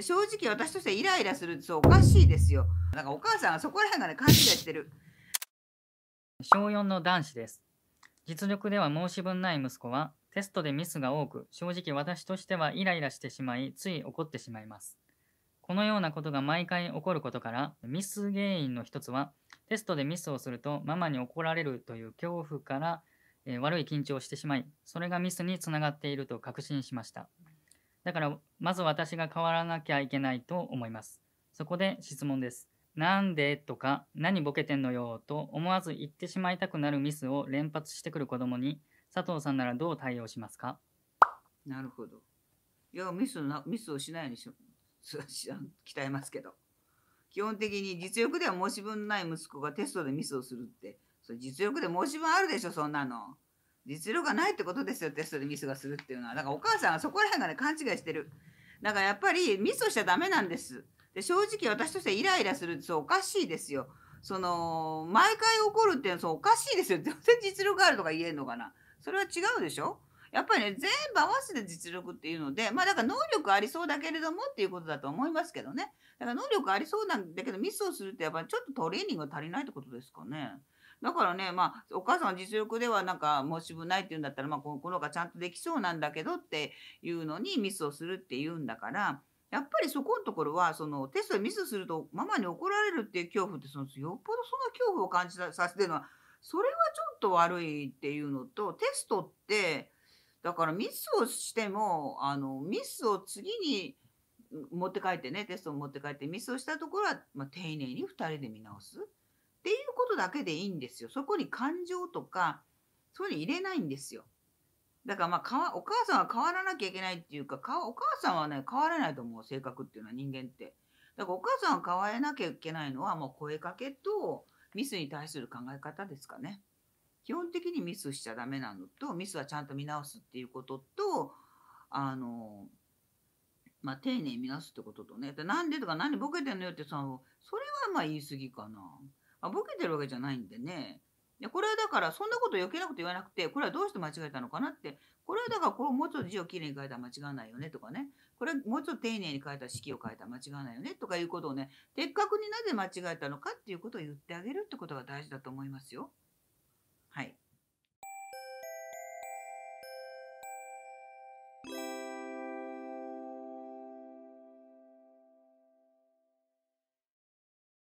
正直私としてイライラするっうおかしいですよ。なんかお母さんはそこら辺がね、感じちゃてる。小4の男子です。実力では申し分ない息子は、テストでミスが多く、正直私としてはイライラしてしまい、つい怒ってしまいます。このようなことが毎回起こることから、ミス原因の一つは、テストでミスをするとママに怒られるという恐怖から、えー、悪い緊張をしてしまい、それがミスにつながっていると確信しました。だから、まず私が変わらなきゃいけないと思います。そこで質問です。なんでとか、何ボケてんのよと思わず言ってしまいたくなるミスを連発してくる子供に、佐藤さんならどう対応しますかなるほど。いや、ミスなミスをしないようにし鍛えますけど。基本的に実力では申し分ない息子がテストでミスをするって、それ実力で申し分あるでしょ、そんなの。実力がないってことですよテストでミスがするっていうのはだからお母さんはそこら辺がね勘違いしてるだからやっぱりミスをしちゃダメなんですで正直私としてはイライラするっておかしいですよその毎回起こるっていうのはおかしいですよ全然実力があるとか言えんのかなそれは違うでしょやっぱりね、全部合わせて実力っていうので、まあだから能力ありそうだけれどもっていうことだと思いますけどね。だから能力ありそうなんだけどミスをするってやっぱりちょっとトレーニングが足りないってことですかね。だからね、まあ、お母さんは実力ではなんか申し分ないって言うんだったら、まあ、この子がちゃんとできそうなんだけどっていうのにミスをするっていうんだから、やっぱりそこのところは、そのテストでミスするとママに怒られるっていう恐怖って、そのよっぽどその恐怖を感じさせてるのは、それはちょっと悪いっていうのと、テストって、だからミスをしても、あの、ミスを次に持って帰ってね、テストを持って帰ってミスをしたところは、まあ、丁寧に2人で見直す。っていうことだけでいいんですよ。そこに感情とか、そういうの入れないんですよ。だからまあか、お母さんは変わらなきゃいけないっていうか、かお母さんはね、変わらないと思う、性格っていうのは人間って。だからお母さんは変らなきゃいけないのは、もう声かけとミスに対する考え方ですかね。基本的にミスしちゃダメなのと、ミスはちゃんと見直すっていうことと、あの、まあ、丁寧に見直すってこととね。でなんでとか、何ボケてんのよってその、それはまあ言い過ぎかな。あボケてるわけじゃないんでねでこれはだからそんなこと余計なこと言わなくてこれはどうして間違えたのかなってこれはだからこれをもうちょっと字をきれいに書いたら間違わないよねとかねこれはもうちょっと丁寧に書いた式を書いたら間違わないよねとかいうことをね的確になぜ間違えたのかっていうことを言ってあげるってことが大事だと思いますよ。